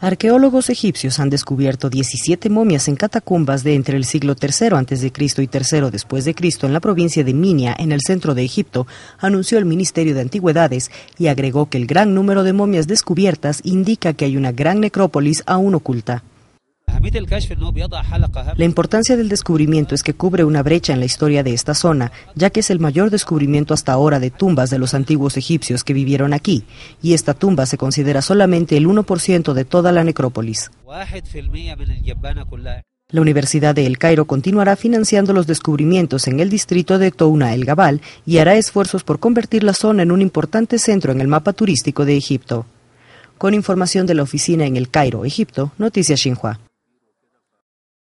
Arqueólogos egipcios han descubierto 17 momias en catacumbas de entre el siglo III a.C. y III después de Cristo en la provincia de Minia, en el centro de Egipto, anunció el Ministerio de Antigüedades y agregó que el gran número de momias descubiertas indica que hay una gran necrópolis aún oculta. ¿eh? La importancia del descubrimiento es que cubre una brecha en la historia de esta zona, ya que es el mayor descubrimiento hasta ahora de tumbas de los antiguos egipcios que vivieron aquí, y esta tumba se considera solamente el 1% de toda la necrópolis. La Universidad de El Cairo continuará financiando los descubrimientos en el distrito de Touna El Gabal y hará esfuerzos por convertir la zona en un importante centro en el mapa turístico de Egipto. Con información de la oficina en El Cairo, Egipto, Noticias Xinhua.